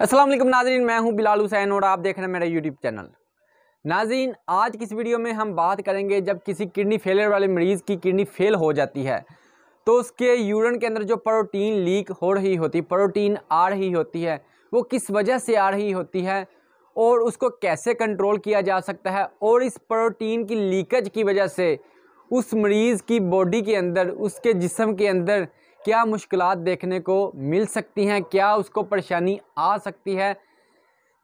अस्सलाम वालेकुम नाजरीन मैं हूं बिलाल हुसैन और आप देख रहे हैं मेरा यूट्यूब चैनल नाजरीन आज किस वीडियो में हम बात करेंगे जब किसी किडनी फेलियर वाले मरीज़ की किडनी फेल हो जाती है तो उसके यूरन के अंदर जो प्रोटीन लीक हो रही होती प्रोटीन आ रही होती है वो किस वजह से आ रही होती है और उसको कैसे कंट्रोल किया जा सकता है और इस प्रोटीन की लीकेज की वजह से उस मरीज़ की बॉडी के अंदर उसके जिसम के अंदर क्या मुश्किल देखने को मिल सकती हैं क्या उसको परेशानी आ सकती है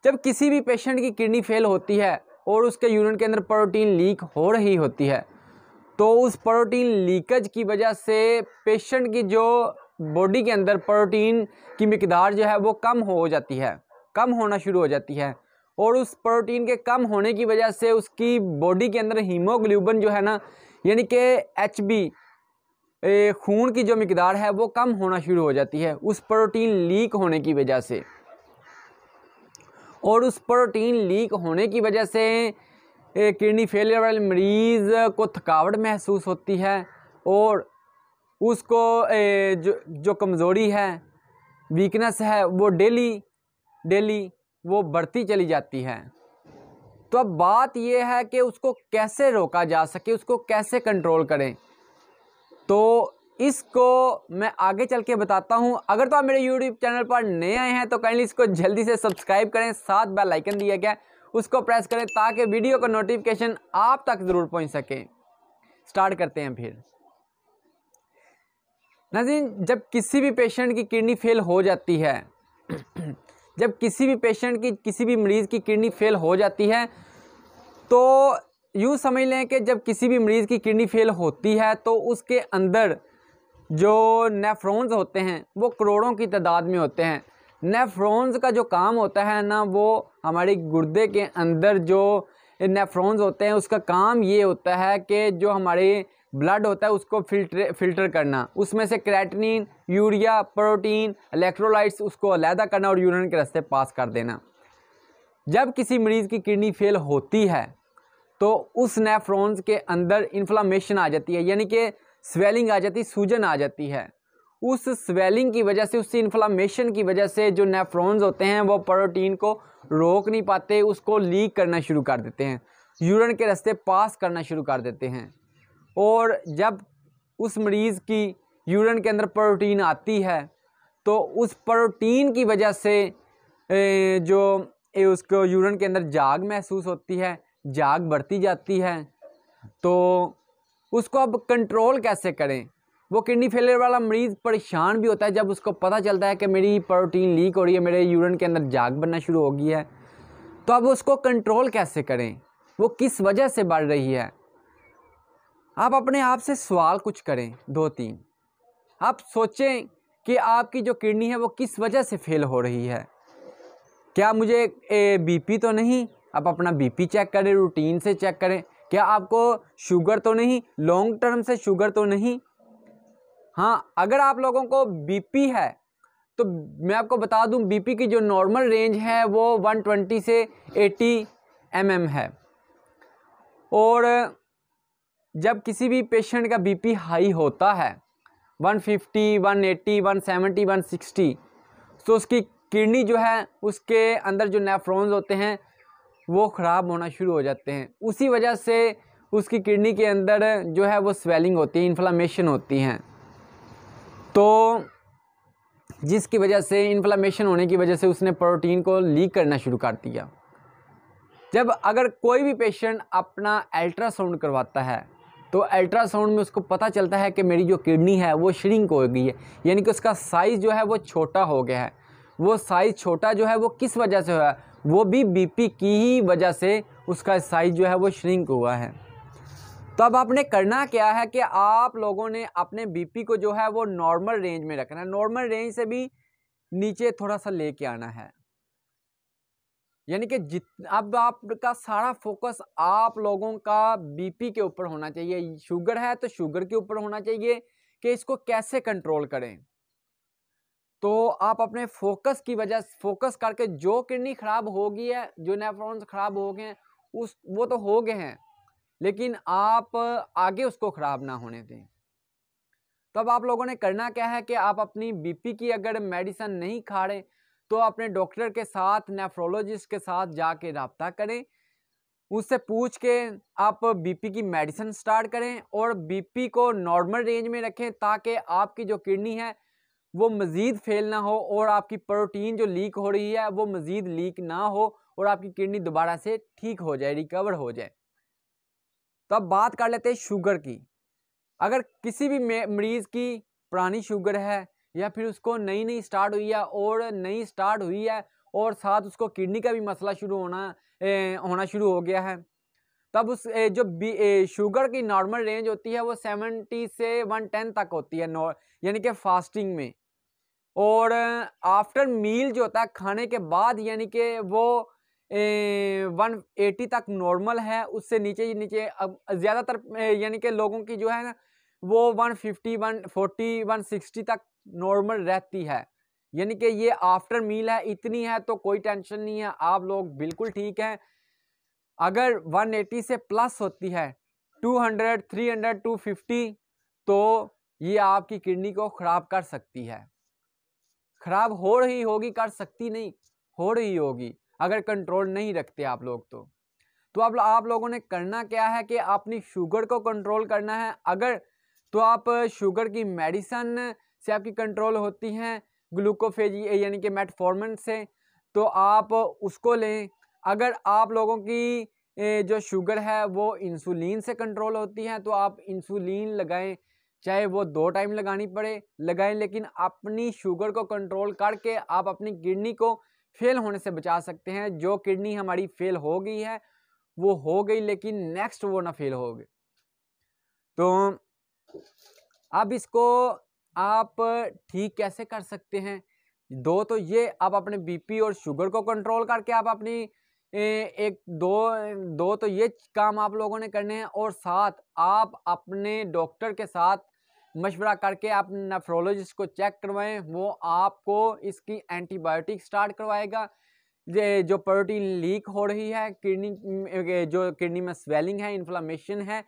जब किसी भी पेशेंट की किडनी फेल होती है और उसके यूरिन के अंदर प्रोटीन लीक हो रही होती है तो उस प्रोटीन लीकेज की वजह से पेशेंट की जो बॉडी के अंदर प्रोटीन की मकदार जो है वो कम हो जाती है कम होना शुरू हो जाती है और उस प्रोटीन के कम होने की वजह से उसकी बॉडी के अंदर हीमोग्लोबिन जो है ना यानी कि एच खून की जो मकदार है वो कम होना शुरू हो जाती है उस प्रोटीन लीक होने की वजह से और उस प्रोटीन लीक होने की वजह से किडनी फेलियर वाले मरीज़ को थकावट महसूस होती है और उसको ए, जो जो कमज़ोरी है वीकनेस है वो डेली डेली वो बढ़ती चली जाती है तो अब बात यह है कि उसको कैसे रोका जा सके उसको कैसे कंट्रोल करें तो इसको मैं आगे चल के बताता हूँ अगर तो आप मेरे यूट्यूब चैनल पर नए आए हैं तो काइंडली इसको जल्दी से सब्सक्राइब करें साथ बेल आइकन दिया गया उसको प्रेस करें ताकि वीडियो का नोटिफिकेशन आप तक ज़रूर पहुँच सके स्टार्ट करते हैं फिर नाजीन जब किसी भी पेशेंट की किडनी फेल हो जाती है जब किसी भी पेशेंट की किसी भी मरीज़ की किडनी फेल हो जाती है तो यूँ समझ लें कि जब किसी भी मरीज़ की किडनी फेल होती है तो उसके अंदर जो नेफ्रोन्स होते हैं वो करोड़ों की तादाद में होते हैं नेफ्रोन्स का जो काम होता है ना वो हमारे गुर्दे के अंदर जो नेफ्रॉन्स होते हैं उसका काम ये होता है कि जो हमारे ब्लड होता है उसको फिल्टर फिल्टर करना उसमें से क्रैटनिन यूरिया प्रोटीन इलेक्ट्रोलाइट्स उसको अलहदा करना और यूरिन के रास्ते पास कर देना जब किसी मरीज़ की किडनी फेल होती है तो उस नेफ्रॉन्स के अंदर इन्फ्लामेशन आ जाती है यानी कि स्वेलिंग आ जाती सूजन आ जाती है उस स्वेलिंग की वजह से उस इन्फ्लामेशन की वजह से जो नेफ्रॉन्स होते हैं वो प्रोटीन को रोक नहीं पाते उसको लीक करना शुरू कर देते हैं यूरन के रास्ते पास करना शुरू कर देते हैं और जब उस मरीज़ की यूरन के अंदर प्रोटीन आती है तो उस प्रोटीन की वजह से जो उसको यूरन के अंदर जाग महसूस होती है जाग बढ़ती जाती है तो उसको अब कंट्रोल कैसे करें वो किडनी फेलियर वाला मरीज़ परेशान भी होता है जब उसको पता चलता है कि मेरी प्रोटीन लीक हो रही है मेरे यूरिन के अंदर जाग बनना शुरू हो गई है तो अब उसको कंट्रोल कैसे करें वो किस वजह से बढ़ रही है आप अपने आप से सवाल कुछ करें दो तीन आप सोचें कि आपकी जो किडनी है वो किस वजह से फेल हो रही है क्या मुझे ए पी तो नहीं आप अपना बीपी चेक करें रूटीन से चेक करें क्या आपको शुगर तो नहीं लॉन्ग टर्म से शुगर तो नहीं हाँ अगर आप लोगों को बीपी है तो मैं आपको बता दूं बीपी की जो नॉर्मल रेंज है वो 120 से 80 एम mm है और जब किसी भी पेशेंट का बीपी हाई होता है 150, 180, 170, 160 तो उसकी किडनी जो है उसके अंदर जो नेफ्रॉन्स होते हैं वो ख़राब होना शुरू हो जाते हैं उसी वजह से उसकी किडनी के अंदर जो है वो स्वेलिंग होती है इन्फ्लामेशन होती हैं तो जिसकी वजह से इन्फ्लामेशन होने की वजह से उसने प्रोटीन को लीक करना शुरू कर दिया जब अगर कोई भी पेशेंट अपना अल्ट्रासाउंड करवाता है तो अल्ट्रासाउंड में उसको पता चलता है कि मेरी जो किडनी है वो श्रिंक हो गई है यानी कि उसका साइज़ जो है वो छोटा हो गया है वो साइज़ छोटा जो है वो किस वजह से हुआ है वो भी बीपी की ही वजह से उसका साइज जो है वो श्रिंक हुआ है तो अब आपने करना क्या है कि आप लोगों ने अपने बीपी को जो है वो नॉर्मल रेंज में रखना है नॉर्मल रेंज से भी नीचे थोड़ा सा लेके आना है यानी कि जित अब आपका सारा फोकस आप लोगों का बीपी के ऊपर होना चाहिए शुगर है तो शुगर के ऊपर होना चाहिए कि इसको कैसे कंट्रोल करें तो आप अपने फोकस की वजह फोकस करके जो किडनी ख़राब होगी है जो नेफ्रॉन्स ख़राब हो गए हैं उस वो तो हो गए हैं लेकिन आप आगे उसको ख़राब ना होने दें तब आप लोगों ने करना क्या है कि आप अपनी बीपी की अगर मेडिसन नहीं खा रहे तो अपने डॉक्टर के साथ नेफ्रोलॉजिस्ट के साथ जाके रबता करें उससे पूछ के आप बीपी की मेडिसिन स्टार्ट करें और बीपी को नॉर्मल रेंज में रखें ताकि आपकी जो किडनी है वो मज़ीद फेल ना हो और आपकी प्रोटीन जो लीक हो रही है वो मज़ीद लीक ना हो और आपकी किडनी दोबारा से ठीक हो जाए रिकवर हो जाए तो अब बात कर लेते हैं शुगर की अगर किसी भी मरीज़ की पुरानी शुगर है या फिर उसको नई नई स्टार्ट हुई है और नई स्टार्ट हुई है और साथ उसको किडनी का भी मसला शुरू होना ए, होना शुरू हो गया है तब उस ए, जो बी ए, शुगर की नॉर्मल रेंज होती है वो सेवेंटी से वन टेन तक होती है यानी कि फास्टिंग में और आफ्टर मील जो होता है खाने के बाद यानी कि वो वन एटी तक नॉर्मल है उससे नीचे ही नीचे अब ज़्यादातर यानी कि लोगों की जो है ना वो one fifty one forty one sixty तक नॉर्मल रहती है यानी कि ये आफ्टर मील है इतनी है तो कोई टेंशन नहीं है आप लोग बिल्कुल ठीक हैं अगर 180 से प्लस होती है 200, 300, 250 तो ये आपकी किडनी को ख़राब कर सकती है खराब हो रही होगी कर सकती नहीं हो रही होगी अगर कंट्रोल नहीं रखते आप लोग तो तो आप आप लोगों ने करना क्या है कि अपनी शुगर को कंट्रोल करना है अगर तो आप शुगर की मेडिसन से आपकी कंट्रोल होती हैं ग्लूकोफेज यानी कि मेटफॉर्मन से तो आप उसको लें अगर आप लोगों की जो शुगर है वो इंसुलिन से कंट्रोल होती है तो आप इंसुलिन लगाएं चाहे वो दो टाइम लगानी पड़े लगाएं लेकिन अपनी शुगर को कंट्रोल करके आप अपनी किडनी को फेल होने से बचा सकते हैं जो किडनी हमारी फेल हो गई है वो हो गई लेकिन नेक्स्ट वो ना फेल हो गए तो अब इसको आप ठीक कैसे कर सकते हैं दो तो ये आप अपने बीपी और शुगर को कंट्रोल करके आप अपनी एक दो दो तो ये काम आप लोगों ने करने हैं और साथ आप अपने डॉक्टर के साथ मशवरा करके आप नेफ्रोलॉजिस्ट को चेक करवाएं वो आपको इसकी एंटीबायोटिक स्टार्ट करवाएगा जो प्रोटीन लीक हो रही है किडनी जो किडनी में स्वेलिंग है इन्फ्लामेशन है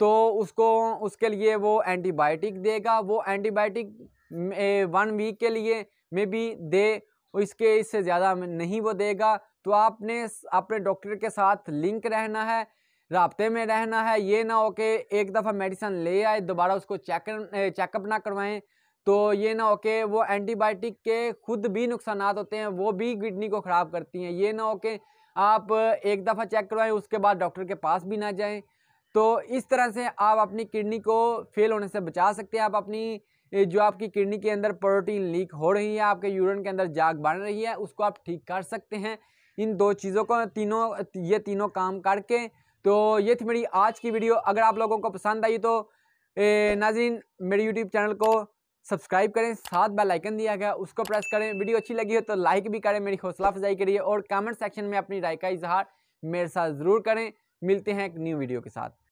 तो उसको उसके लिए वो एंटीबायोटिक देगा वो एंटीबायोटिक वन वीक के लिए मे बी दे इसके इससे ज़्यादा नहीं वो देगा तो आपने अपने डॉक्टर के साथ लिंक रहना है रबते में रहना है ये ना हो कि एक दफ़ा मेडिसन ले आए दोबारा उसको चेक चेकअप ना करवाएं तो ये ना हो कि वो एंटीबायोटिक के खुद भी नुकसान होते हैं वो भी किडनी को ख़राब करती हैं ये ना हो कि आप एक दफ़ा चेक करवाएं उसके बाद डॉक्टर के पास भी ना जाएं तो इस तरह से आप अपनी किडनी को फेल होने से बचा सकते हैं आप अपनी जो आपकी किडनी के अंदर प्रोटीन लीक हो रही है आपके यूरन के अंदर जाग बढ़ रही है उसको आप ठीक कर सकते हैं इन दो चीज़ों को तीनों ये तीनों काम करके तो ये थी मेरी आज की वीडियो अगर आप लोगों को पसंद आई तो नाजीन मेरे यूट्यूब चैनल को सब्सक्राइब करें साथ बेल आइकन दिया गया उसको प्रेस करें वीडियो अच्छी लगी हो तो लाइक भी करें मेरी हौसला अफजाई करिए और कमेंट सेक्शन में अपनी राय का इजहार मेरे साथ ज़रूर करें मिलते हैं एक न्यू वीडियो के साथ